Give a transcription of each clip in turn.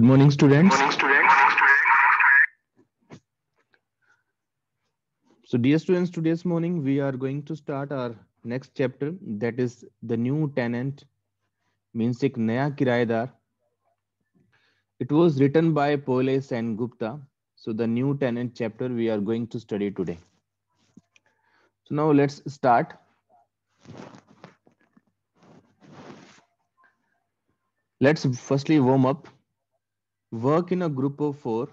Good morning, students. Good morning, students. So, dear students, today's morning we are going to start our next chapter that is the new tenant means ek naya kirayedar. It was written by Poles and Gupta. So, the new tenant chapter we are going to study today. So, now let's start. Let's firstly warm up. work in a group of four.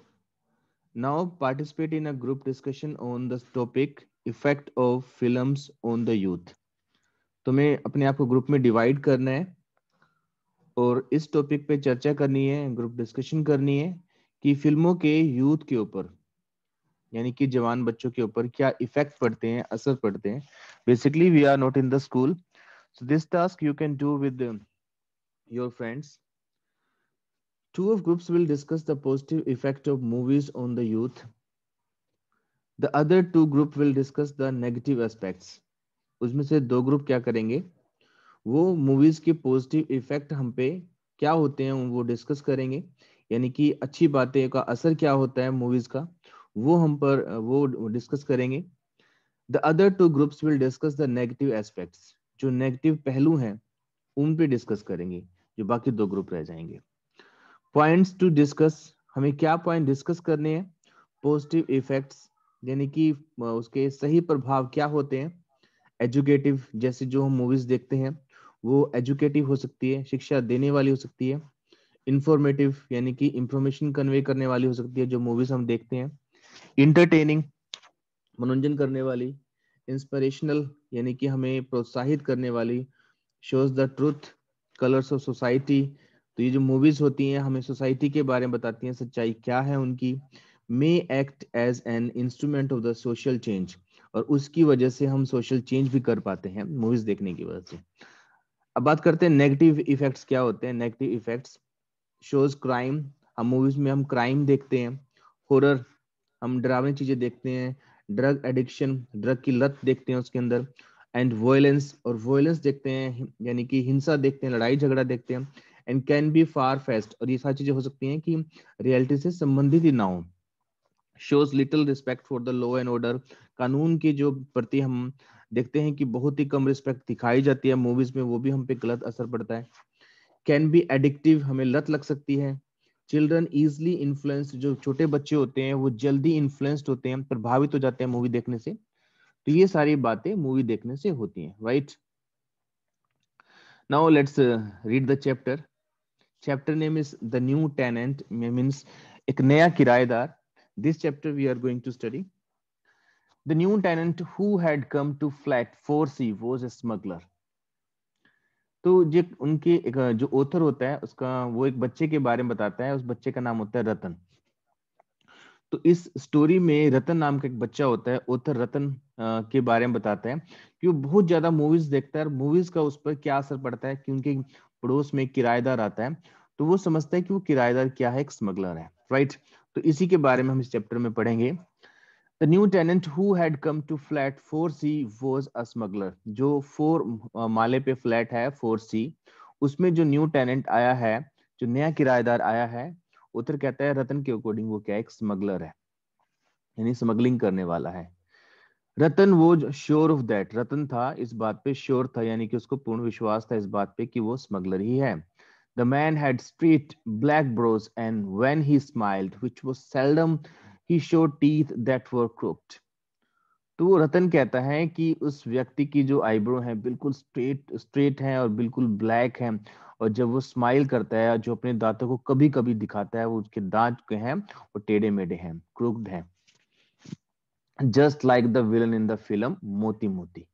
Now participate in a group discussion on the topic effect of films on the youth. तुम्हें तो अपने आप को group में divide करना है और इस टॉपिक पे चर्चा करनी है ग्रुप डिस्कशन करनी है कि फिल्मों के यूथ के ऊपर यानी कि जवान बच्चों के ऊपर क्या इफेक्ट पड़ते हैं असर पड़ते हैं basically we are not in the school so this task you can do with your friends Two of groups will discuss the positive effect of movies on the youth. The other two group will discuss the negative aspects. उसमें से दो group क्या करेंगे वो movies के positive effect हम पे क्या होते हैं वो डिस्कस करेंगे यानी कि अच्छी बातें का असर क्या होता है मूवीज का वो हम पर वो डिस्कस करेंगे the other two groups will discuss the negative aspects जो नेगेटिव पहलू हैं उन पे डिस्कस करेंगे जो बाकी दो ग्रुप रह जाएंगे पॉइंट्स टू डिस्कस हमें क्या पॉइंट डिस्कस करने हैं पॉजिटिव इफेक्ट्स यानी कि उसके सही प्रभाव क्या होते हैं एजुकेटिव जैसे जो हम मूवीज देखते हैं वो एजुकेटिव हो सकती है शिक्षा देने वाली हो सकती है इंफॉर्मेटिव यानी कि इंफॉर्मेशन कन्वे करने वाली हो सकती है जो मूवीज हम देखते हैं इंटरटेनिंग मनोरंजन करने वाली इंस्पिरेशनल यानी कि हमें प्रोत्साहित करने वाली shows the truth colours of society तो ये जो मूवीज होती हैं हमें सोसाइटी के बारे में बताती हैं सच्चाई क्या है उनकी may act as an instrument of the social change और उसकी वजह से हम सोशल चेंज भी कर पाते हैं मूवीज देखने की वजह से अब बात करते हैं नेगेटिव इफेक्ट्स क्या होते हैं नेगेटिव इफेक्ट्स शोज क्राइम हम मूवीज में हम क्राइम देखते हैं हॉरर हम डरावनी चीजें देखते हैं ड्रग एडिक्शन ड्रग की लत देखते हैं उसके अंदर एंड वॉयलेंस और वॉयलेंस देखते हैं यानी कि हिंसा देखते हैं लड़ाई झगड़ा देखते हैं and can be far fest और ये सारी चीजें हो सकती हैं कि रियलिटी से संबंधित ही ना हो shows little respect for the law and order कानून के जो प्रति हम देखते हैं कि बहुत ही कम रिस्पेक्ट दिखाई जाती है मूवीज में वो भी हम पे गलत असर पड़ता है कैन बी एडिक्टिव हमें लत लग सकती है चिल्ड्रन इजली इन्फ्लुएंस जो छोटे बच्चे होते हैं वो जल्दी इन्फ्लुएंस्ड होते हैं प्रभावित हो जाते हैं मूवी देखने से तो ये सारी बातें मूवी देखने से होती हैं right now let's read the chapter chapter name is the new tenant means ek naya kirayedar this chapter we are going to study the new tenant who had come to flat 4c was a smuggler तो जो उनके एक जो author होता है उसका वो एक बच्चे के बारे में बताता है उस बच्चे का नाम होता है रतन तो इस स्टोरी में रतन नाम का एक बच्चा होता है ऑथर रतन के बारे में बताता है कि वो बहुत ज्यादा मूवीज देखता है मूवीज का उस पर क्या असर पड़ता है क्योंकि पड़ोस में किराएदार आता है तो वो समझता है कि वो किराएदार क्या है एक स्मगलर है राइट तो इसी के बारे में हम इस चैप्टर में पढ़ेंगे the new tenant who had come to flat four C was a smuggler जो फोर माले पे फ्लैट है फोर सी उसमें जो न्यू टेनेंट आया है जो नया किराएदार आया है उधर तो कहता है रतन के अकॉर्डिंग वो क्या एक स्मगलर है यानी स्मगलिंग करने वाला है रतन वो श्योर ऑफ दैट रतन था इस बात पे श्योर था यानी कि उसको पूर्ण विश्वास था इस बात पे कि वो स्मगलर ही है the man had straight black brows and when he smiled which was seldom he show teeth that were crooked तो वो रतन कहता है कि उस व्यक्ति की जो आईब्रो है बिल्कुल स्ट्रेट स्ट्रेट है और बिल्कुल ब्लैक है और जब वो स्माइल करता है जो अपने दांतों को कभी कभी दिखाता है वो उसके दांत के हैं वो टेढ़े मेढ़े हैं क्रूक्ड हैं just like the villain in the film Moti Moti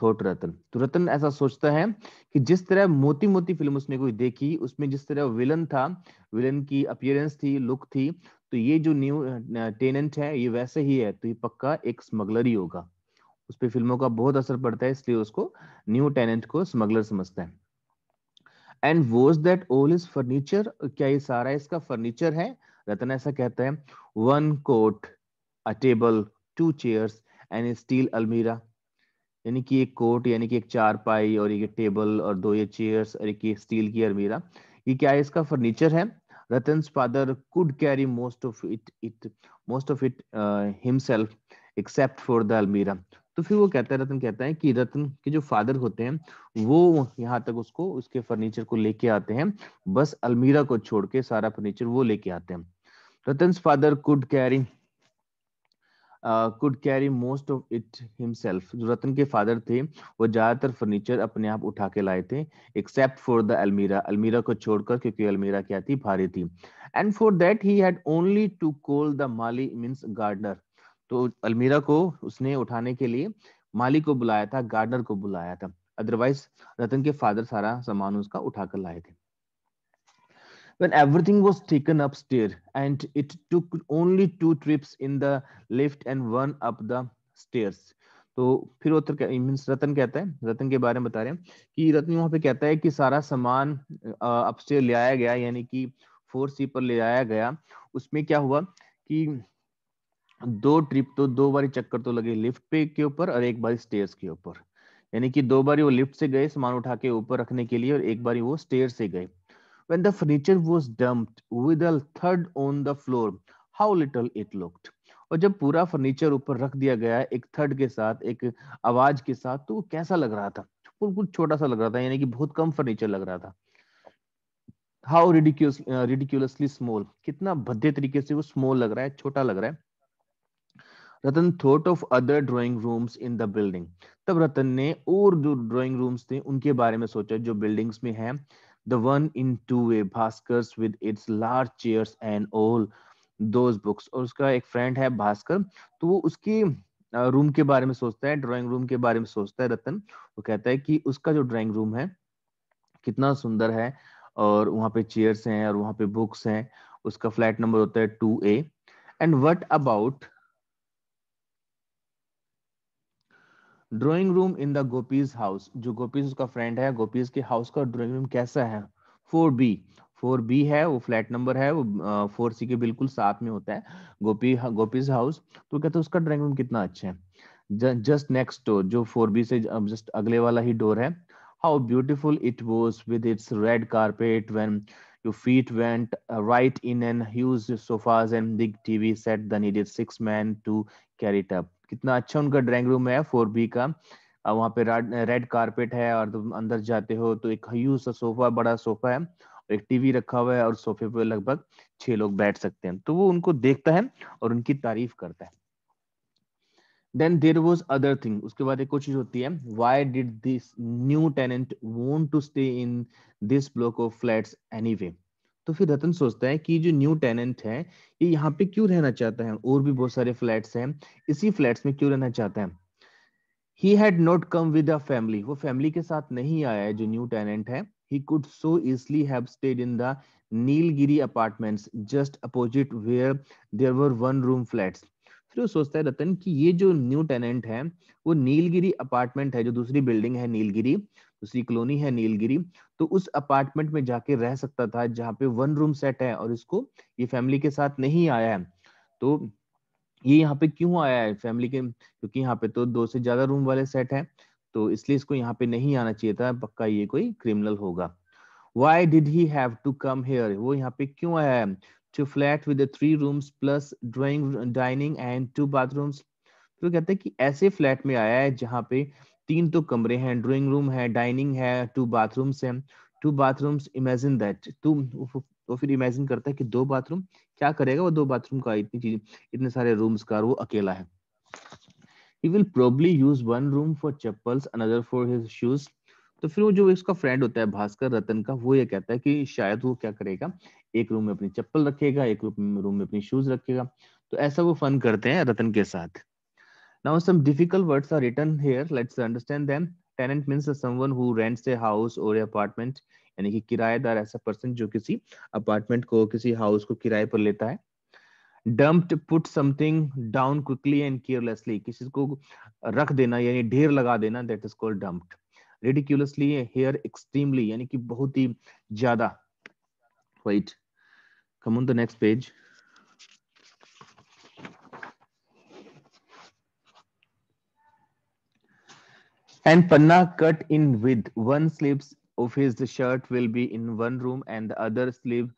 thought रतन तो रतन ऐसा सोचता है कि जिस तरह मोती मोती फिल्म उसने कोई देखी उसमें जिस तरह विलन था विलन की अपियरेंस थी लुक थी तो ये जो न्यू टेनेंट है ये वैसे ही है तो ये पक्का एक स्मगलर ही होगा उस पर फिल्मों का बहुत असर पड़ता है इसलिए उसको न्यू टेनेंट को स्मगलर समझता है and was that all is furniture क्या ये सारा इसका फर्नीचर है रतन ऐसा कहता है one cot a table, two chairs and a steel almirah. यानी कि एक कोट यानी कि एक चार पाई और एक टेबल और दो ये चेयर्स और एक स्टील की अलमीरा ये क्या है इसका फर्नीचर है Ratan father could carry most of it it most of it himself except for the almirah तो फिर वो कहता है रतन कहता है कि रतन के जो फादर होते हैं वो यहाँ तक उसको उसके फर्नीचर को लेके आते हैं बस अलमीरा को छोड़ के सारा फर्नीचर वो लेके आते हैं Ratan father could carry could carry most of it himself जो रतन के फादर थे वो ज़्यादातर फर्नीचर अपने आप उठा के लाए थे एक्सेप्ट फॉर द अलमीरा अलमीरा को छोड़कर क्योंकि अलमीरा क्या थी भारी थी and for that he had only to call the mali means gardener तो अलमीरा को उसने उठाने के लिए माली को बुलाया था गार्डनर को बुलाया था अदरवाइज रतन के फादर सारा सामान उसका उठाकर लाए थे when everything was taken upstairs and it took only two trips in the lift and one up the stairs तो फिर उत्तर मीन्स रतन कहता है रतन के बारे में बता रहे हैं कि रतन वहां पे कहता है कि सारा सामान अपस्टेयर ले आया गया यानी कि फोर सी पर ले आया गया उसमें क्या हुआ कि दो ट्रिप तो दो बारी चक्कर तो लगे लिफ्ट पे के ऊपर और एक बारी स्टेयर्स के ऊपर यानी कि दो बारी वो लिफ्ट से गए सामान उठा के ऊपर रखने के लिए और एक बारी वो स्टेयर से गए when the furniture was dumped with a third on the floor how little it looked और जब पूरा फर्नीचर ऊपर रख दिया गया एक थर्ड के साथ एक आवाज के साथ तो कैसा लग रहा था बिल्कुल छोटा सा लग रहा था यानी कि बहुत कम फर्नीचर लग रहा था हाउ रिडिक्यूस रिडिक्यूलसली स्मॉल कितना भद्दे तरीके से वो स्मॉल लग रहा है छोटा लग रहा है Ratan thought of other drawing rooms in the building तब रतन ने और जो ड्राइंग रूम्स थे उनके बारे में सोचा जो बिल्डिंग्स में हैं the one in two way Bhaskar with its large chairs and all those books और उसका एक friend है भास्कर तो वो उसकी रूम के बारे में सोचता है ड्राइंग रूम के बारे में सोचता है रतन वो कहता है कि उसका जो ड्राइंग रूम है कितना सुंदर है और वहाँ पे चेयर्स हैं और वहाँ पे बुक्स हैं उसका फ्लैट नंबर होता है two A and what about drawing room in the Gopi's house जो गोपीज उसका फ्रेंड है गोपीज के हाउस का ड्राइंग रूम कैसा है फोर बी फोर बी है वो फ्लैट नंबर है वो फोर सी के बिल्कुल साथ में होता है गोपी गोपीज हाउस तो कहते हैं उसका ड्राइंग रूम कितना अच्छा है जस्ट नेक्स्ट डोर जो फोर बी से जस्ट अगले वाला ही डोर है how beautiful it was with its red carpet when Your feet went uh, right in and huge sofas and big TV set the needed six men to carry it up. कितना अच्छा उनका drawing room है four B का वहाँ पे red carpet है और तुम अंदर जाते हो तो एक ह्यूज सा सोफा बड़ा सोफा है एक टीवी रखा हुआ है और सोफे पे लगभग छह लोग बैठ सकते हैं तो वो उनको देखता है और उनकी तारीफ करता है then there was other thing उसके बाद एक और चीज होती है why did this new tenant want to stay in this block of flats any anyway? तो फिर रतन सोचता है कि जो न्यू टेनेंट है ये यहाँ पे क्यों रहना चाहता है और भी बहुत सारे फ्लैट्स हैं इसी फ्लैट्स में क्यों रहना चाहता है he had not come with a family वो फैमिली के साथ नहीं आया है जो न्यू टेनेंट है he could so easily have stayed in the Nilgiri apartments just opposite where there were one room flats फिर वो सोचता है रतन कि ये जो न्यू टेनेंट है वो नीलगिरी अपार्टमेंट है जो दूसरी बिल्डिंग है नीलगिरी दूसरी कॉलोनी है नीलगिरी तो उस अपार्टमेंट में जाके रह सकता था जहाँ पे वन रूम सेट है और इसको ये फैमिली के साथ नहीं आया है तो ये यहाँ पे क्यों आया है फैमिली के क्योंकि यहाँ पे तो दो से ज्यादा रूम वाले सेट है तो इसलिए इसको यहाँ पे नहीं आना चाहिए था पक्का ये कोई क्रिमिनल होगा why did he have to come here वो यहाँ पे क्यों आया है two flat with three rooms plus drawing dining and two bathrooms तो कहते हैं कि ऐसे फ्लैट में आया है जहाँ पे तीन तो कमरे हैं ड्राइंग रूम है डाइनिंग है टू बाथरूम्स हैं टू बाथरूम्स इमेजिन दैट तू तो फिर इमेजिन करता है कि दो बाथरूम क्या करेगा वो दो बाथरूम का इतनी चीज इतने सारे रूम्स का वो अकेला है he will probably use one room for chappals, another for his shoes तो फिर वो जो इसका फ्रेंड होता है भास्कर रतन का वो ये कहता है कि शायद वो क्या करेगा एक रूम में अपनी चप्पल रखेगा एक रूम में अपनी शूज रखेगा तो ऐसा वो फन करते हैं रतन के साथ Now some difficult words are written here. Let's understand tenant Tenant means someone who rents a house or a apartment. यानी कि किराएदार ऐसा पर्सन जो किसी अपार्टमेंट को किसी हाउस को किराए पर लेता है dumped put something down quickly and carelessly किसी को रख देना यानी ढेर लगा देना that is called dumped ridiculously here extremely यानी कि बहुत ही ज्यादा wait come on the next page and पन्ना cut in with one sleeve of his shirt will be in one room and other sleeve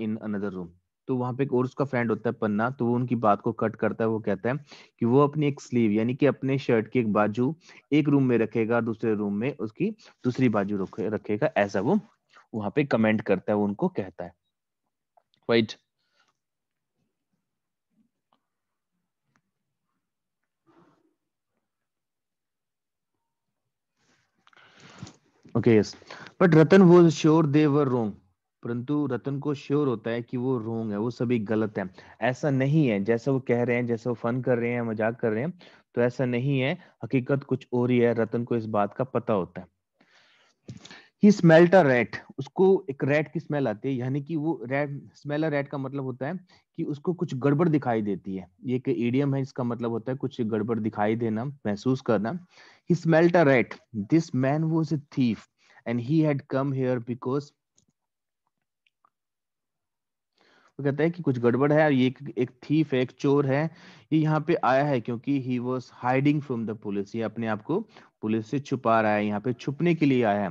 in another room तो वहां पे और उसका फ्रेंड होता है पन्ना तो वो उनकी बात को कट करता है वो कहता है कि वो अपनी एक स्लीव यानी कि अपने शर्ट की एक बाजू एक रूम में रखेगा दूसरे रूम में उसकी दूसरी बाजू रखे, रखेगा ऐसा वो वहां पे कमेंट करता है वो उनको कहता है right right. okay yes but ratan was sure they were परंतु रतन को श्योर होता है कि वो रोंग है वो सभी गलत है ऐसा नहीं है जैसा वो कह रहे हैं जैसा वो फन कर रहे हैं मजाक कर रहे हैं तो ऐसा नहीं है हकीकत कुछ और ही है रतन को इस बात का पता होता है ही स्मेल्ट रेट उसको एक रेट की स्मेल आती है यानी कि वो रेट स्मेल रेट का मतलब होता है कि उसको कुछ गड़बड़ दिखाई देती है ये एक एडियम है इसका मतलब होता है कुछ गड़बड़ दिखाई देना महसूस करना he smelt rat this man was a thief and he had come here because वो कहता है कि कुछ गड़बड़ है और ये एक, एक थीफ है एक चोर है ये यहाँ पे आया है क्योंकि he was hiding from the police ये अपने आप को पुलिस से छुपा रहा है यहाँ पे छुपने के लिए आया है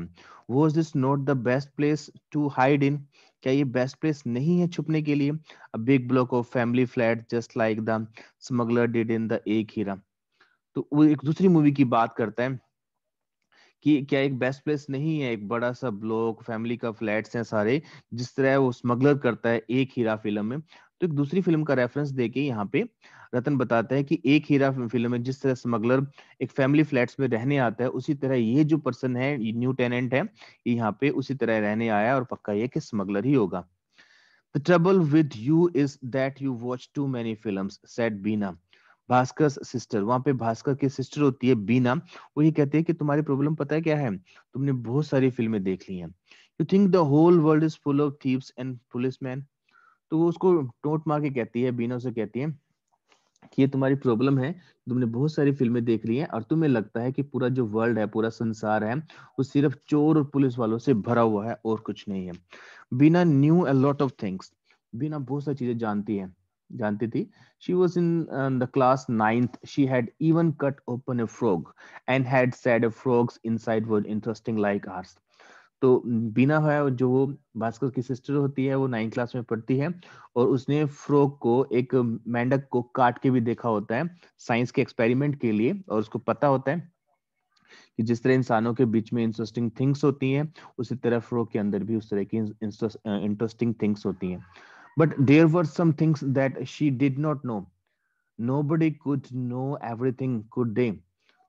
वो is this not the best place to hide in क्या ये बेस्ट प्लेस नहीं है छुपने के लिए a big block of family flat just like the smuggler did in the Ek Heera तो वो एक दूसरी मूवी की बात करता है कि क्या एक बेस्ट प्लेस नहीं है एक बड़ा सा ब्लॉक फैमिली का फ्लैट्स हैं सारे जिस तरह वो स्मगलर करता है एक हीरा फिल्म में तो एक दूसरी फिल्म का रेफरेंस देके यहाँ पे रतन बताता है कि एक हीरा फिल्म में जिस तरह स्मगलर एक फैमिली फ्लैट्स में रहने आता है उसी तरह ये जो पर्सन है न्यू टेनेंट है यहाँ पे उसी तरह रहने आया और पक्का ये कि स्मगलर ही होगा the trouble with you is that you watch too many film said Bina Bhaskar sister वहां पे भास्कर की सिस्टर होती है बीना वो ये कहती है कि तुम्हारी प्रॉब्लम पता है क्या है तुमने बहुत सारी फिल्में देख ली हैं you think the whole world is full of thieves and police man तो वो उसको टोट मार के कहती है बीना उसे कहती है कि ये तुम्हारी प्रॉब्लम है तुमने बहुत सारी फिल्में देख ली हैं और तुम्हें लगता है कि पूरा जो वर्ल्ड है पूरा संसार है वो सिर्फ चोर और पुलिस वालों से भरा हुआ है और कुछ नहीं है Bina knew a lot of things Bina बहुत सारी चीजें जानती है जानती थी she was in uh, the class ninth she had even cut open a frog and had said a frog's inside was interesting like ours तो बिना है जो वो भास्कर की सिस्टर होती है वो नाइन्थ क्लास में पढ़ती है और उसने फ्रॉग को एक मेंढक को काट के भी देखा होता है साइंस के एक्सपेरिमेंट के लिए और उसको पता होता है कि जिस तरह इंसानों के बीच में इंटरेस्टिंग थिंग्स होती हैं उसी तरह फ्रॉग के अंदर भी उस तरह की इंटरेस्टिंग थिंग्स uh, होती हैं but there were some things that she did not know nobody could know everything could they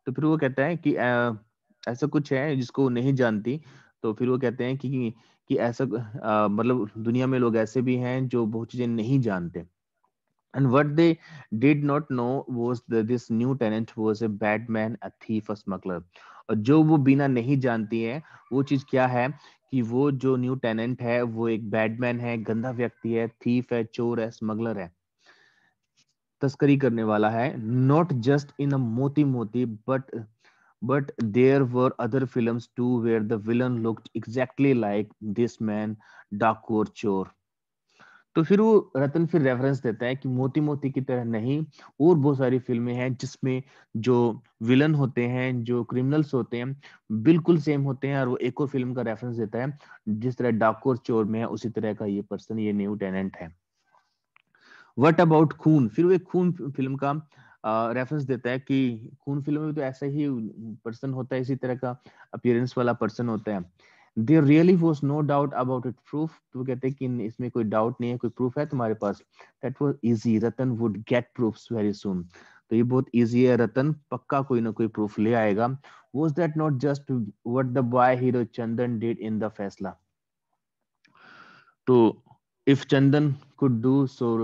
तो फिर वो कहता है कि ऐसा कुछ है जिसको नहीं जानती तो फिर वो कहते हैं कि कि ऐसा मतलब दुनिया में लोग ऐसे भी हैं जो बहुत चीजें नहीं जानते and what they did not know was this new tenant was a bad man a thief smuggler और जो वो बिना नहीं जानती है वो चीज क्या है कि वो जो न्यू टेनेंट है वो एक बैडमैन है गंदा व्यक्ति है थीफ है चोर है स्मगलर है तस्करी करने वाला है not just in a Moti Moti but but there were other films too where the villain looked exactly like this man डाकोर चोर तो फिर वो रतन फिर रेफरेंस देता है कि मोती मोती की तरह नहीं और बहुत सारी फिल्में हैं जिसमें जो विलन होते हैं जो क्रिमिनल्स होते हैं बिल्कुल सेम होते हैं और वो एक और फिल्म का रेफरेंस देता है जिस तरह डाकोर चोर में है उसी तरह का ये पर्सन ये न्यू टेनेंट है वट अबाउट खून फिर वो एक खून फिल्म का रेफरेंस देता है कि खून फिल्म में तो ऐसा ही पर्सन होता है इसी तरह का अपियरेंस वाला पर्सन होता है there really was no doubt about it proof तो कहते हैं कि इसमें कोई डाउट नहीं है कोई प्रूफ है तुम्हारे पास that was easy Ratan would get proof very soon तो ये बहुत ईजी है रतन पक्का कोई ना कोई प्रूफ ले आएगा was that not just what the boy hero Chandan did in the Faisla तो if Chandan could do so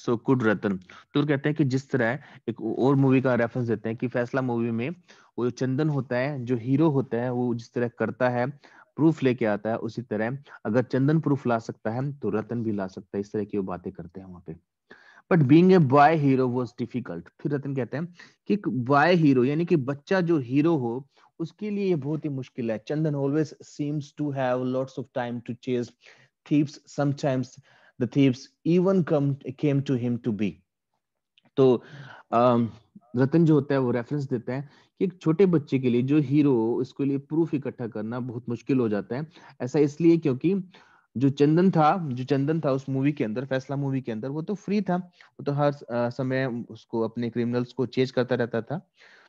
so could Ratan तो कहते हैं कि जिस तरह एक और मूवी का रेफरेंस देते हैं कि फैसला मूवी में वो चंदन होता है जो हीरो होता है वो जिस तरह करता है प्रूफ लेके आता है उसी तरह अगर चंदन प्रूफ ला सकता है तो रतन भी ला सकता है इस तरह की वो बातें करते हैं वहां पे but being a boy hero was difficult फिर रतन कहते हैं कि बॉय हीरो यानी कि बच्चा जो हीरो हो उसके लिए ये बहुत ही मुश्किल है Chandan always seems to have lots of time to chase thieves sometimes the thieves even come came to him to be तो um, रतन जो होता है वो रेफरेंस देता है कि एक छोटे बच्चे के लिए जो हीरो इसके लिए प्रूफ इकट्ठा करना बहुत मुश्किल हो जाता है ऐसा इसलिए क्योंकि जो चंदन था जो चंदन था उस मूवी के अंदर फैसला मूवी के अंदर वो तो फ्री था वो तो हर समय उसको अपने क्रिमिनल्स को चेज करता रहता था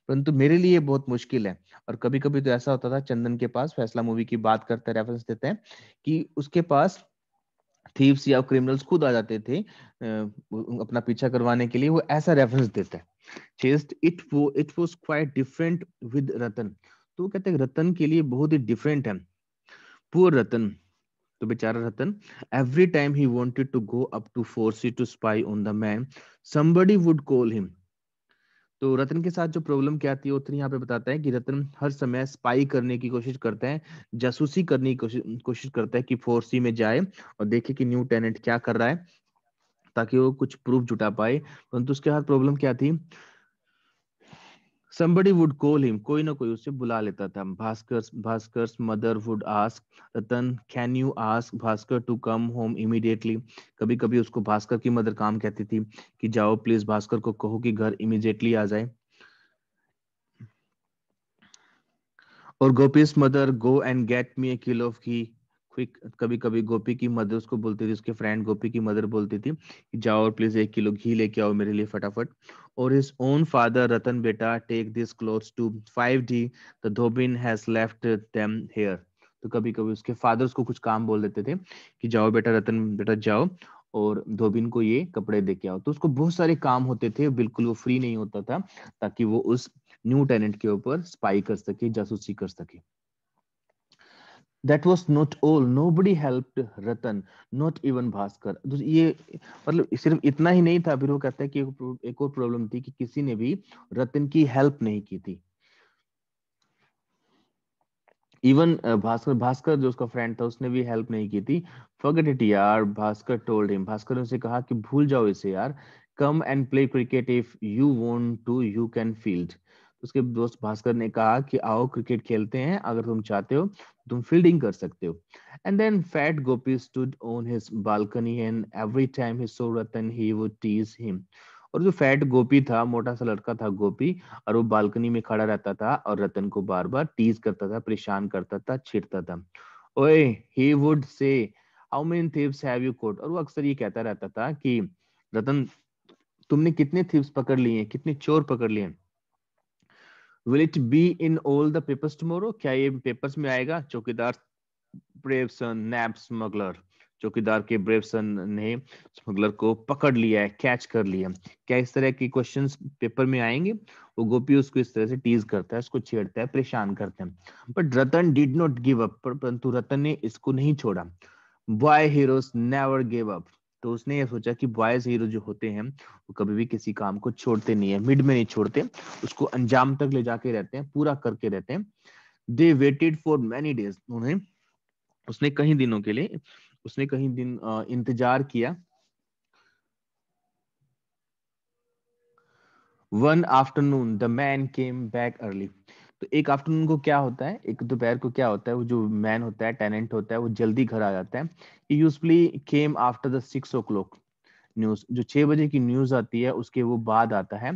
परंतु मेरे लिए बहुत मुश्किल है और कभी कभी तो ऐसा होता था चंदन के पास फैसला मूवी की बात करते रेफरेंस देते हैं कि उसके पास थीव्स या क्रिमिनल्स खुद आ जाते थे अपना पीछा करवाने के लिए वो ऐसा रेफरेंस देता है चेस्ट इट तो वो it was quite different with Ratan तो कहते हैं रतन के लिए बहुत ही डिफरेंट है पुअर रतन तो बेचारा Ratan every time he wanted to go up to fours to spy on the man somebody would call him तो रतन के साथ जो प्रॉब्लम क्या आती है उतनी यहाँ पे बताते हैं कि रतन हर समय स्पाई करने की कोशिश करते हैं जासूसी करने की कोशिश कोशिश करता है कि फोर सी में जाए और देखे कि न्यू टेनेंट क्या कर रहा है ताकि वो कुछ प्रूफ जुटा पाए परंतु उसके साथ प्रॉब्लम क्या थी somebody would call him कोई ना कोई उसे बुला लेता था Bhaskar भास्कर's mother would ask Ratan can you ask Bhaskar to come home immediately कभी कभी उसको भास्कर की मदर काम कहती थी कि जाओ प्लीज भास्कर को कहो कि घर immediately आ जाए और Gopi's mother go and get me a kilo of ghee quick कभी कभी गोपी की मदर उसको बोलती थी उसके फ्रेंड गोपी की मदर बोलती थी जाओ और प्लीज एक किलो घी लेके आओ मेरे लिए फटाफट और his own father Ratan beta take this cloth to five D the dhobin has left them here तो कभी कभी उसके फादर उसको कुछ काम बोल देते थे कि जाओ बेटा रतन बेटा जाओ और धोबिन को ये कपड़े दे के आओ तो उसको बहुत सारे काम होते थे बिल्कुल वो फ्री नहीं होता था ताकि वो उस न्यू टेनेंट के ऊपर स्पाई कर सके जासूसी कर सके that was not all nobody helped Ratan not even Bhaskar तो ये मतलब सिर्फ इतना ही नहीं था फिर वो कहते हैं कि एक और प्रॉब्लम थी कि किसी ने भी रतन की हेल्प नहीं की थी इवन भास्कर भास्कर जो उसका फ्रेंड था उसने भी हेल्प नहीं की थी फॉरगेट इट यार भास्कर टोल्ड हिम भास्कर ने उसे कहा कि भूल जाओ इसे यार come and play cricket if you want to you can field उसके दोस्त भास्कर ने कहा कि आओ क्रिकेट खेलते हैं अगर तुम चाहते हो तुम फील्डिंग कर सकते हो and then fat Gopi stood on his balcony and every time he saw Ratan he would tease him और जो फैट गोपी था मोटा सा लड़का था गोपी और वो बालकनी में खड़ा रहता था और रतन को बार बार टीज करता था परेशान करता था छिड़ता था ओए he would say how many thieves have you caught और वो अक्सर ये कहता रहता था कि रतन तुमने कितने थीव्स पकड़ लिए कितने चोर पकड़ लिए हैं will it be in all the papers tomorrow क्या ये पेपर्स में आएगा चौकीदार ब्रेवसन नैप स्मगलर चौकीदार के ब्रेवसन ने स्मगलर को पकड़ लिया है कैच कर लिया क्या इस तरह के क्वेश्चन पेपर में आएंगे वो गोपी उसको इस तरह से टीज करता है उसको छेड़ता है परेशान करते हैं but Ratan did not give up परंतु रतन ने इसको नहीं छोड़ा boy heroes never give up तो उसने ये सोचा कि बॉयज हीरो जो होते हैं वो कभी भी किसी काम को छोड़ते नहीं है मिड में नहीं छोड़ते उसको अंजाम तक ले जाके रहते हैं पूरा करके रहते हैं they waited for many days उन्हें उसने कहीं दिनों के लिए उसने कहीं दिन इंतजार किया one afternoon the man came back early तो एक आफ्टरनून को क्या होता है एक दोपहर को क्या होता है वो जो मैन होता है टेनेंट होता है वो जल्दी घर आ जाता है usually came after the six o'clock news जो छह बजे की न्यूज आती है उसके वो बाद आता है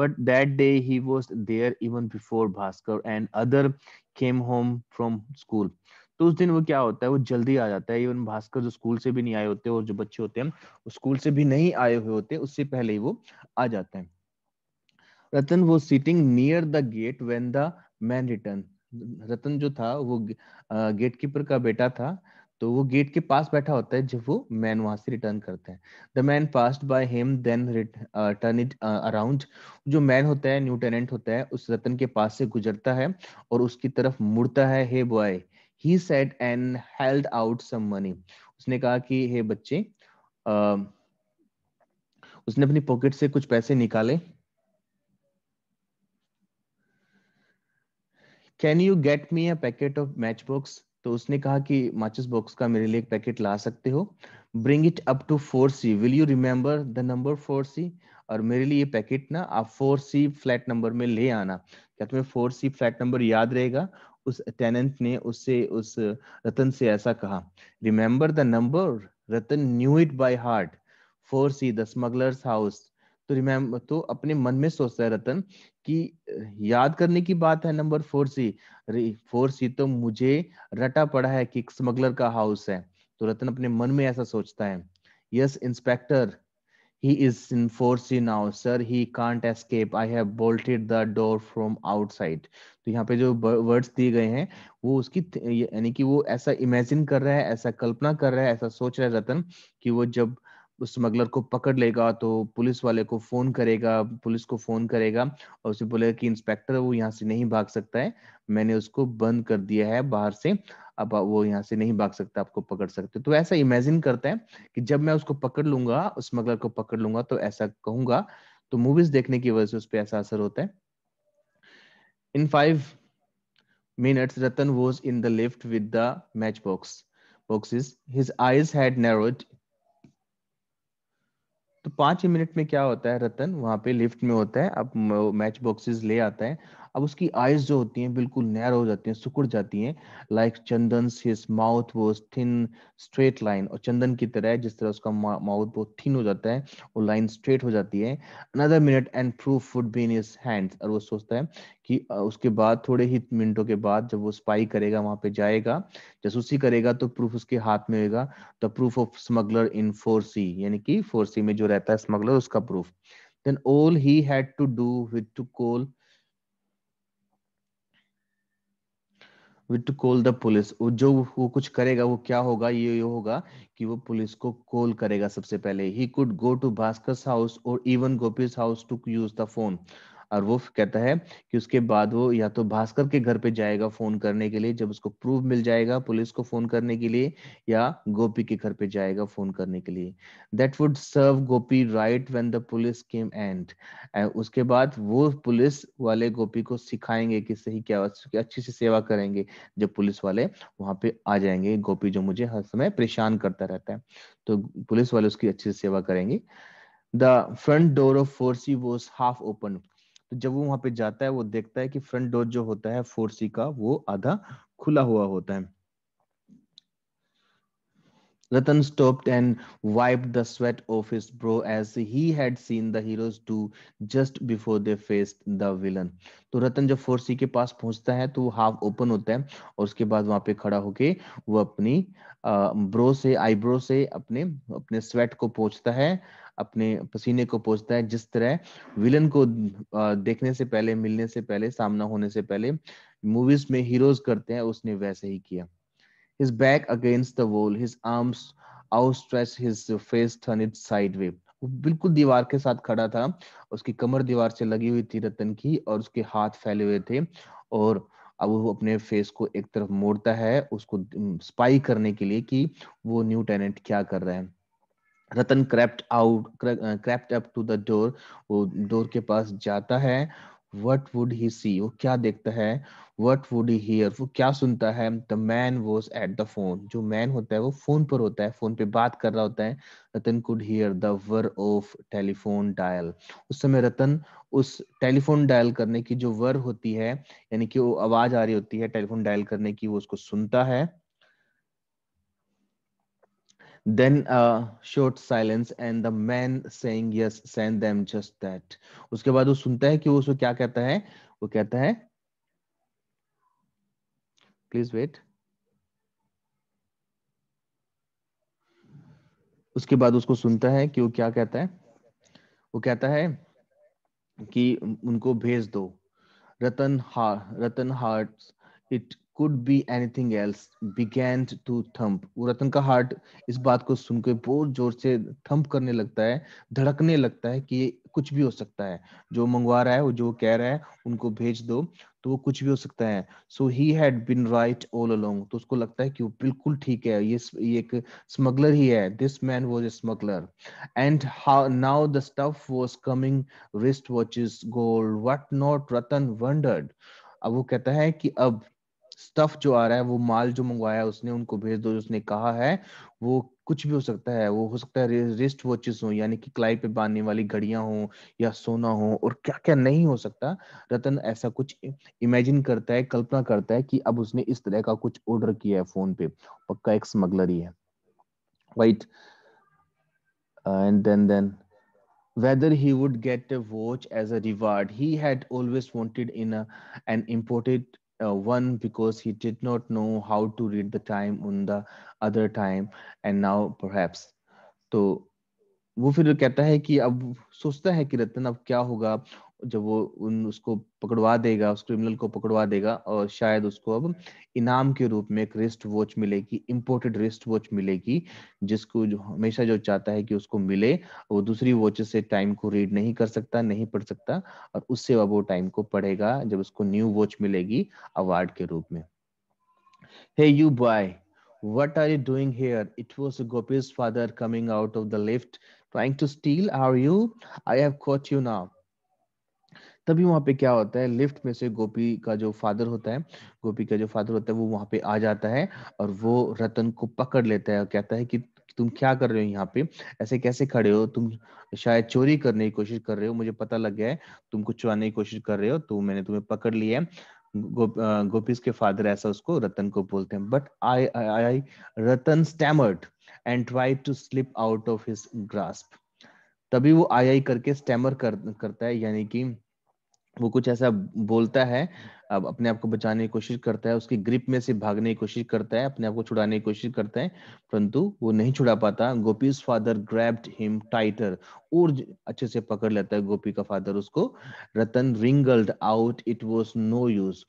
but that day he was there even before Bhaskar and other came home from school तो उस दिन वो क्या होता है वो जल्दी आ जाता है इवन भास्कर जो स्कूल से भी नहीं आए होते और जो बच्चे होते हैं वो स्कूल से भी नहीं आए हुए होते उससे पहले ही वो आ जाते हैं रतन वो sitting near the gate when the man return Ratan जो था वो गेट कीपर का बेटा था तो वो गेट के पास बैठा होता है जब वो मैन वहां से रिटर्न करते हैं the man passed by him then turn it around जो मैन होता है न्यू टेनेंट होता है उस रतन के पास से गुजरता है और उसकी तरफ मुड़ता है hey boy he said and held out some money उसने कहा कि हे बच्चे आ, उसने अपनी पॉकेट से कुछ पैसे निकाले can you get me a packet of match box तो उसने कहा कि माचिस बॉक्स का मेरे लिए एक पैकेट ला सकते हो bring it up to four C will you remember the number four C और मेरे लिए ये पैकेट ना आप फोर सी फ्लैट नंबर में ले आना क्या तुम्हें फोर सी फ्लैट नंबर याद रहेगा उस टेनेंट ने उससे उस रतन से ऐसा कहा remember the number Ratan knew it by heart four C the smugglers house तो रिमेम्बर तो अपने मन में सोचता है रतन कि याद करने की बात है number four C four C तो मुझे रटा पड़ा है कि स्मगलर का हाउस है तो रतन अपने मन में ऐसा सोचता है yes inspector he is in four C now sir he can't escape I have bolted the door from outside तो यहाँ पे जो वर्ड्स दिए गए हैं वो उसकी यानी कि वो ऐसा इमेजिन कर रहा है ऐसा कल्पना कर रहा है ऐसा सोच रहा है रतन कि वो जब स्मगलर को पकड़ लेगा तो पुलिस वाले को फोन करेगा पुलिस को फोन करेगा और उसे बोलेगा कि इंस्पेक्टर वो यहाँ से नहीं भाग सकता है मैंने उसको बंद कर दिया है बाहर से अब वो यहाँ से नहीं भाग सकता आपको पकड़ सकते तो ऐसा इमेजिन करता है कि जब मैं उसको पकड़ लूंगा स्मगलर को पकड़ लूंगा तो ऐसा कहूंगा तो मूवीज देखने की वजह से उस पर ऐसा असर होता है in five Ratan ratan in the lift with the match box boxes his eyes had narrowed पांच मिनट में क्या होता है रतन वहां पे लिफ्ट में होता है अब मैच बॉक्सेस ले आता है अब उसकी आईज जो होती हैं बिल्कुल नैर हो जाती हैं सुकुड़ जाती हैं लाइक चंदन हिज माउथ वो थिन स्ट्रेट लाइन और चंदन की तरह जिस तरह उसका माउथ बहुत थिन हो जाता है वो लाइन स्ट्रेट हो जाती है another minute and proof would be in his hands और वो सोचता है कि उसके बाद थोड़े ही मिनटों के बाद जब वो स्पाई करेगा वहां पे जाएगा जासूसी करेगा तो प्रूफ उसके हाथ में होगा the proof of smuggler in four C यानी कि फोर सी में जो रहता है स्मगलर उसका proof then all he had to do with to call to call the police जो वो कुछ करेगा वो क्या होगा ये ये होगा कि वो पुलिस को कॉल करेगा सबसे पहले he could go to Bhaskar house और even Gopi's house to use the phone और वो कहता है कि उसके बाद वो या तो भास्कर के घर पे जाएगा फोन करने के लिए जब उसको प्रूफ मिल जाएगा पुलिस को फोन करने के लिए या गोपी के घर पे जाएगा फोन करने के लिए that would serve Gopi right when the police came एंड उसके बाद वो पुलिस वाले गोपी को सिखाएंगे कि सही क्या अच्छी से सेवा करेंगे जब पुलिस वाले वहां पे आ जाएंगे गोपी जो मुझे हर समय परेशान करता रहता है तो पुलिस वाले उसकी अच्छी से सेवा करेंगे the front door of four C was half open तो जब वो वहां पे जाता है वो देखता है कि फ्रंट डोर जो होता है फोर सी का वो आधा खुला हुआ होता है Ratan stopped and wiped the sweat off his brow as he had seen the heroes do just before they faced the villain तो रतन जब फोर सी के पास पहुंचता है तो वो हाफ ओपन होता है और उसके बाद वहां पे खड़ा होके वो अपनी ब्रो से आईब्रो से अपने अपने स्वेट को पहुंचता है अपने पसीने को पोचता है जिस तरह विलन को देखने से पहले मिलने से पहले सामना होने से पहले मूवीज में हीरोज करते हैं उसने वैसे ही किया against the wall his arms outstretch his face turn it sideways वो बिल्कुल दीवार के साथ खड़ा था उसकी कमर दीवार से लगी हुई थी रतन की और उसके हाथ फैले हुए थे और अब वो अपने फेस को एक तरफ मोड़ता है उसको स्पाई करने के लिए कि वो न्यू टेनेंट क्या कर रहा है Ratan crept out crept up to the door वो डोर के पास जाता है वट वुड ही सी वो क्या देखता है वट वुड ही हियर वो क्या सुनता है the man was at the phone जो मैन होता है वो फोन पर होता है फोन पे बात कर रहा होता है Ratan could hear the whir of telephone dial उस समय रतन उस टेलीफोन डायल करने की जो वर होती है यानी कि वो आवाज आ रही होती है टेलीफोन डायल करने की वो उसको सुनता है Then a uh, short silence and the man saying yes send them just that. उसके बाद वो सुनता है कि वो उसको क्या कहता है वो कहता है प्लीज वेट उसके बाद उसको सुनता है कि वो क्या कहता है वो कहता है कि उनको भेज दो रतन हार Ratan heart it could be anything else began to thump वो रतन का हार्ट इस बात को सुन के बहुत जोर से थंप करने लगता है धड़कने लगता है कि कुछ भी हो सकता है जो मंगवा रहा है वो जो कह रहा है उनको भेज दो तो वो कुछ भी हो सकता है so he had been right all along तो उसको लगता है कि वो बिल्कुल ठीक है ये ये एक स्मगलर ही है this man was a smuggler and now the stuff was coming wrist watches gold what not Ratan wondered अब वो कहता है कि अब स्टफ जो आ रहा है वो माल जो मंगवाया उसने उनको भेज दो उसने कहा है वो कुछ भी हो सकता है वो हो सकता है रिस्ट वॉचेस हो यानी कि क्लाई पे बांधने वाली घड़ियां हो या सोना हो और क्या क्या नहीं हो सकता रतन ऐसा कुछ इमेजिन करता है कल्पना करता है कि अब उसने इस तरह का कुछ ऑर्डर किया है फोन पे पक्का एक स्मगलर ही है wait and then then whether he would get a watch as a reward he had always wanted in a, an imported uh, one because he did not know how to read the time on the other time and now perhaps तो वो फिर कहता है कि अब सोचता है कि रतन अब क्या होगा जब वो उन उसको पकड़वा देगा उस क्रिमिनल को पकड़वा देगा और शायद उसको अब इनाम के रूप में एक रिस्ट वॉच मिलेगी इम्पोर्टेड रिस्ट वॉच मिलेगी जिसको जो हमेशा जो चाहता है कि उसको मिले वो दूसरी वॉच से टाइम को रीड नहीं कर सकता नहीं पढ़ सकता और उससे अब वो टाइम को पढ़ेगा जब उसको न्यू वॉच मिलेगी अवार्ड के रूप में hey you boy what are you doing here it was Gopi's father coming out of the lift trying to steal are you I have caught you now तभी वहां पे क्या होता है लिफ्ट में से गोपी का जो फादर होता है गोपी का जो फादर होता है वो वहां पे आ जाता है और वो रतन को पकड़ लेता है और कहता है कि तुम क्या कर रहे हो यहाँ पे ऐसे कैसे खड़े हो तुम शायद चोरी करने की कोशिश कर रहे हो मुझे पता लग गया है तुम कुछ चुराने की कोशिश कर रहे हो तो मैंने तुम्हें पकड़ लिया है गो, गोपीस के फादर ऐसा उसको रतन को बोलते हैं but I I Ratan stammered and try to slip out of his grasp तभी वो आई आई करके स्टैमर कर, करता है यानी कि वो कुछ ऐसा बोलता है अब अपने आप को बचाने की कोशिश करता है उसकी ग्रिप में से भागने की कोशिश करता है अपने आप को छुड़ाने की कोशिश करता है परंतु वो नहीं छुड़ा पाता Gopi's father grabbed him tighter और अच्छे से पकड़ लेता है गोपी का फादर उसको Ratan wriggled out it was no use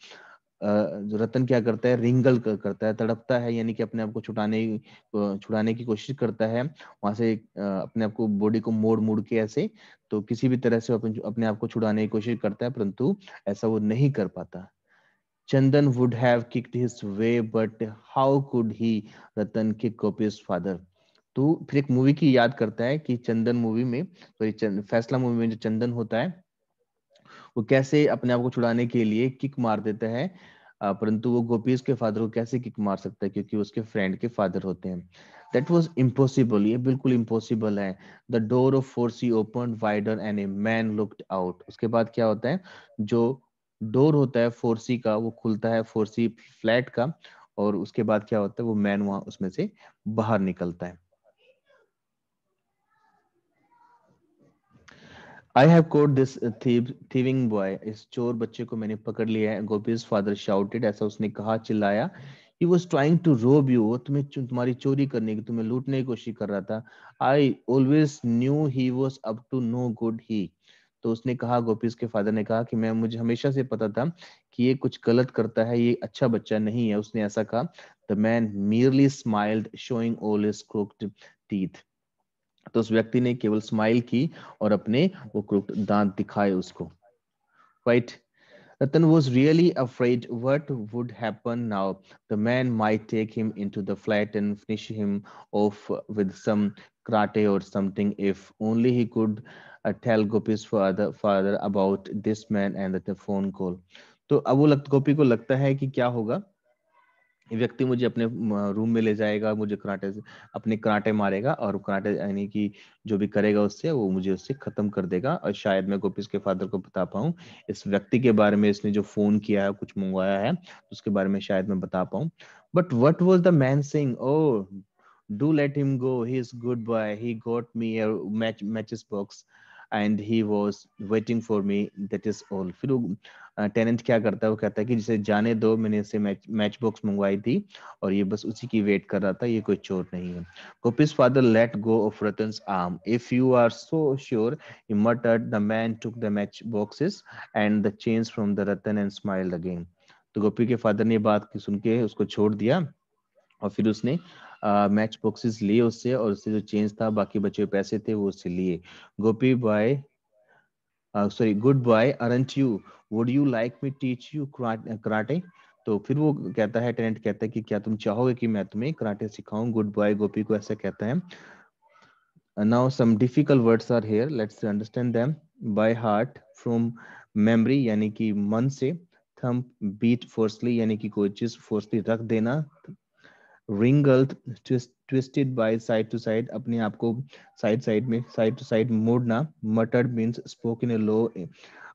जो रतन क्या करता है रिंगल करता है तड़पता है यानी कि अपने आप को छुटाने छुड़ाने की कोशिश करता है वहां से अपने आप को बॉडी को मोड़ मोड़ के ऐसे तो किसी भी तरह से अपने आप को छुड़ाने की कोशिश करता है परंतु ऐसा वो नहीं कर पाता Chandan would have kicked his way but how could he Ratan kick off his father तो फिर एक मूवी की याद करता है कि चंदन मूवी में सॉरी फैसला मूवी में जो चंदन होता है वो कैसे अपने आप को छुड़ाने के लिए किक मार देता है परंतु वो गोपी उसके फादर को कैसे किक मार सकता है क्योंकि उसके फ्रेंड के फादर होते हैं दैट वॉज इम्पॉसिबल ये बिल्कुल इम्पॉसिबल है the door of four C open wider and a man looked out उसके बाद क्या होता है जो डोर होता है फोर सी का वो खुलता है फोर सी फ्लैट का और उसके बाद क्या होता है वो मैन वहां उसमें से बाहर निकलता है I have caught this uh, thief, thieving boy. इस चोर बच्चे को मैंने पकड़ लिया है गोपीज फादर शाउटेड ऐसा उसने कहा चिल्लाया he was trying to rob you तुम्हें तुम्हारी चोरी करने की तुम्हें लूटने की कोशिश कर रहा था I always knew he was up to no good ही तो उसने कहा गोपीज के फादर ने कहा कि मैं मुझे हमेशा से पता था कि ये कुछ गलत करता है ये अच्छा बच्चा नहीं है उसने ऐसा कहा the man merely smiled showing all his crooked teeth तो उस व्यक्ति ने केवल स्माइल की और अपने वो क्रुप्ड दांत दिखाए उसको right Ratan was really afraid what would happen now. The man might take him into the flat and finish him off with some karate or something. If only he could uh, tell Gopi's father, father about this man and the phone call. तो अब वो लग, गोपी को लगता है कि क्या होगा व्यक्ति मुझे अपने रूम में ले जाएगा मुझे कराटे से अपने कराटे मारेगा और कराटे यानी कि जो भी करेगा उससे वो मुझे उससे खत्म कर देगा और शायद मैं गोपी के फादर को बता पाऊँ इस व्यक्ति के बारे में इसने जो फोन किया है कुछ मंगवाया है उसके बारे में शायद मैं बता पाऊँ but what was the man saying oh do let him go he is good boy he got me match matches box and he was waiting for me that is all फिर टेनेंट क्या करता है वो कहता है कि जिसे जाने दो मैंने इसे मैच मैच बॉक्स मंगवाई थी और ये बस उसी की वेट कर रहा था ये कोई चोर नहीं है Gopi's father let go of Ratan arm if you are so sure he muttered the man took the match boxes and the change from the Ratan and smiled again तो गोपी के फादर ने बात की सुन के उसको छोड़ दिया और फिर उसने मैच बॉक्सेस लिए उससे और उससे जो चेंज था बाकी बचे पैसे थे वो उससे लिए Gopi boy sorry good boy aren't you would you like me teach you karate तो फिर वो कहता है टेनेंट कहता है कि क्या तुम चाहोगे कि मैं तुम्हें कराटे सिखाऊं गुड बॉय गोपी को ऐसा कहता है now some difficult words are here let's understand them by heart from memory यानी कि मन से थम बीट फोर्सली यानी कि कोई चीज फोर्सली रख देना wriggle twisted by side to side अपने आप को साइड साइड में साइड टू साइड मोड़ना muttered means spoken a low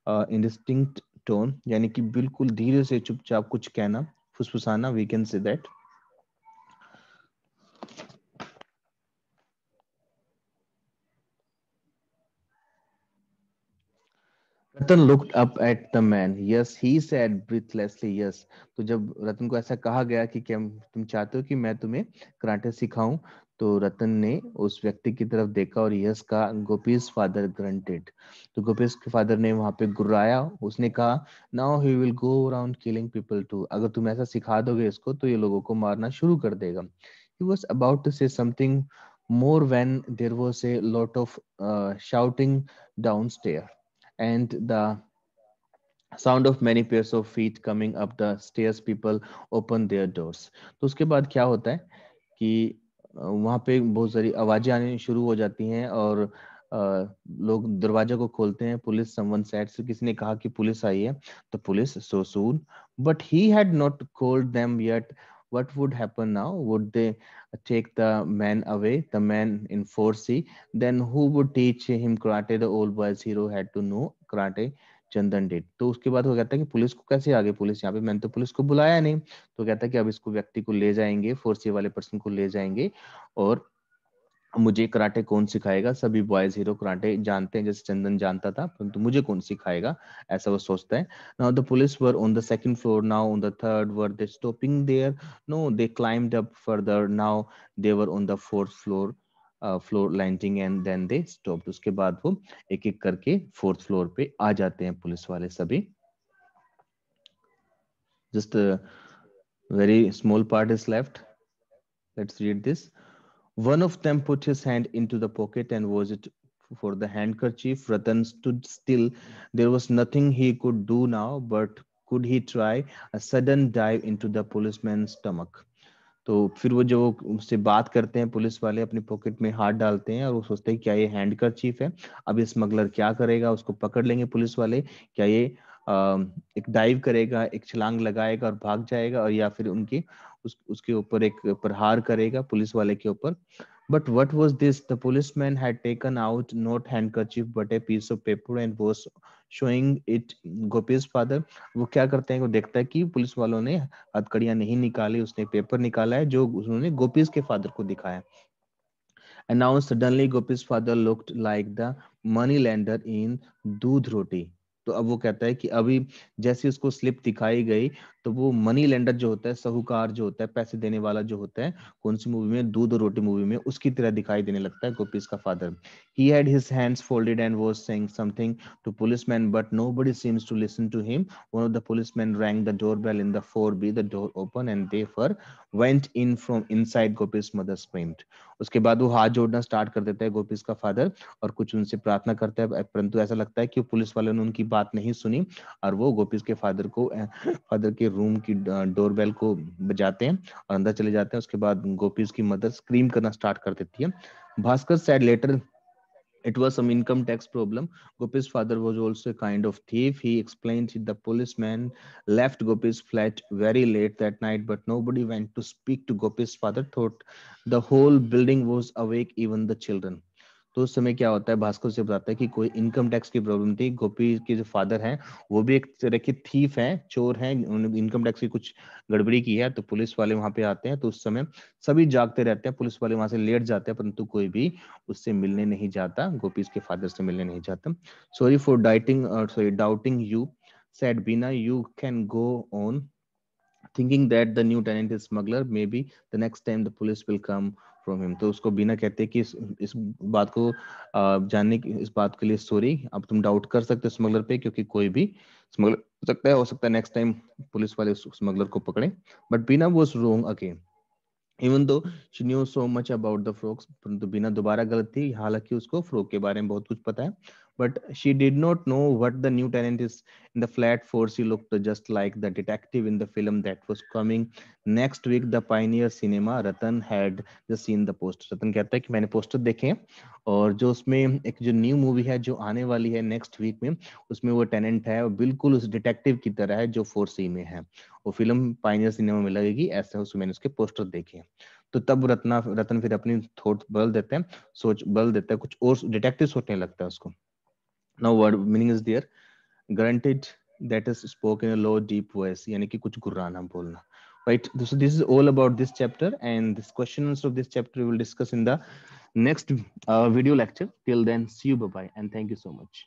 indistinct tone यानी कि बिल्कुल धीरे से चुपचाप कुछ कहना फुसफुसाना we can say that Ratan looked up at the man yes he said breathlessly yes तो जब रतन को ऐसा कहा गया कि क्या तुम चाहते हो कि मैं तुम्हें कराटे सिखाऊं तो रतन ने उस व्यक्ति की तरफ देखा और यस का गोपीस फादर ग्रंटेड तो गोपीस के फादर ने वहां पे गुर्राया उसने कहा now he will go around killing people too अगर तुम ऐसा सिखा दोगे इसको तो ये लोगों को मारना शुरू कर देगा he was about to say something more when there was a lot of shouting downstair and the sound of many pairs of feet coming up the stairs people open their doors तो उसके बाद क्या होता है कि वहाँ पे बहुत सारी आवाज़ें आनी शुरू हो जाती हैं और लोग दरवाजे को खोलते हैं पुलिस समवन सेड से किसी ने कहा कि पुलिस आई है तो police so soon but he had not called them what would happen now? Would they take the man away, the man in 4C? Then who would teach him karate? The old boy hero had to know karate. Chandan डेट तो उसके बाद वो कहता है कि police को कैसे आगे पुलिस यहाँ पे मैंने तो पुलिस को बुलाया नहीं तो कहता है कि अब इसको व्यक्ति को ले जाएंगे फोर्सी वाले पर्सन को ले जाएंगे और मुझे कराटे कौन सिखाएगा सभी बॉयज हीरो तो कराटे जानते हैं जैसे चंदन जानता था परंतु मुझे कौन सिखाएगा ऐसा वो सोचता है now the police were on the second floor now on the third were they stopping there no they climbed up further now they were on the fourth floor floor landing and then they stop उसके बाद वो एक एक करके fourth floor पे आ जाते हैं police वाले सभी just very small part is left let's read this One of them put his hand into the pocket and was it for the handkerchief. Ratan stood still. There was nothing he could do now, but could he try a sudden dive into the policeman's stomach? तो फिर वो जो उससे बात करते हैं police वाले अपने पॉकेट में हाथ डालते हैं और वो सोचते हैं क्या ये हैंड चीफ है अब ये स्मगलर क्या करेगा उसको पकड़ लेंगे पुलिस वाले क्या ये आ, एक डाइव करेगा एक छलांग लगाएगा और भाग जाएगा और या फिर उनकी उस, उसके ऊपर एक प्रहार करेगा पुलिस वाले के ऊपर but what was this the policeman had taken out not handkerchief but a piece of paper and was showing it Gopi's father वो क्या करते हैं वो देखता है कि पुलिस वालों ने हथकड़ियां नहीं निकाली उसने पेपर निकाला है जो उन्होंने गोपीज के फादर को दिखाया And now suddenly Gopi's father looked like the money lender in दूध रोटी तो अब वो कहता है कि अभी जैसे उसको स्लिप दिखाई गई तो वो मनी लेंडर जो होता है साहूकार जो होता है पैसे देने वाला जो होता है कौन सी मूवी में दूध और रोटी मूवी में उसकी तरह दिखाई देने लगता है गोपी का father he had his hands folded and was saying something to policeman but nobody seems to listen to him one of the policeman rang the doorbell in the four B the door open and they for went in from inside Gopi's mother screamed उसके बाद वो हाथ जोड़ना start कर देता है गोपीस का father और कुछ उनसे प्रार्थना करता है परंतु ऐसा लगता है कि पुलिस वाले ने उनकी बात नहीं सुनी और वो गोपीस के फादर को फादर के रूम की डोरबेल को बजाते हैं और अंदर चले जाते हैं उसके बाद गोपी उसकी मदर स्क्रीम करना स्टार्ट कर देती है Bhaskar said later it was some income tax problem gopi's father was also a kind of thief he explained the policeman left gopi's flat very late that night but nobody went to speak to gopi's father thought the whole building was awake even the children तो उस समय क्या होता है भास्कर से बताता है कि कोई इनकम टैक्स की प्रॉब्लम थी गोपी के जो फादर हैं वो भी एक तरह की थीफ हैं चोर हैं उन्होंने इनकम टैक्स की कुछ गड़बड़ी की है तो पुलिस वाले वहां पे आते हैं तो उस समय सभी जागते रहते हैं पुलिस वाले वहां से लेट जाते हैं परंतु कोई भी उससे मिलने नहीं जाता गोपी के फादर से मिलने नहीं जाता sorry for dieting sorry doubting you said Bina, you can go on thinking that the new tenant is smuggler. Maybe the next time the police will come from him तो उसको बिना कहते कि इस, इस बात को जानने की इस बात के लिए सॉरी अब तुम डाउट कर सकते हो स्मगलर पे क्योंकि कोई भी स्मगलर हो सकता है हो सकता है नेक्स्ट टाइम पुलिस वाले उस स्मगलर को पकड़े बट बिना वो wrong again even though she knew so much about the frocks परंतु बिना दोबारा गलत थी हालांकि उसको फ्रॉक के बारे में बहुत कुछ पता है but she did not know what the new tenant is in the flat four she looked just like the detective in the film that was coming next week the pioneer cinema ratan had just seen the poster ratan कहता है कि मैंने poster देखे और जो उसमें एक जो न्यू मूवी है जो आने वाली है नेक्स्ट वीक में उसमें वो टेनेंट है बिल्कुल उस डिटेक्टिव की तरह है जो फोर सी में है वो फिल्म पाइनियर सिनेमा में लगेगी ऐसे उसमें मैंने उसके पोस्टर देखे तो तब रत्ना रतन फिर अपनी थोट बल देते हैं सोच बल देता है कुछ और डिटेक्टिव सोचने लगता है उसको now word meaning is there granted that is spoken in a low deep voice right so this is all about this chapter and this questions of this chapter we will discuss in the next uh, video lecture till then see you bye bye and thank you so much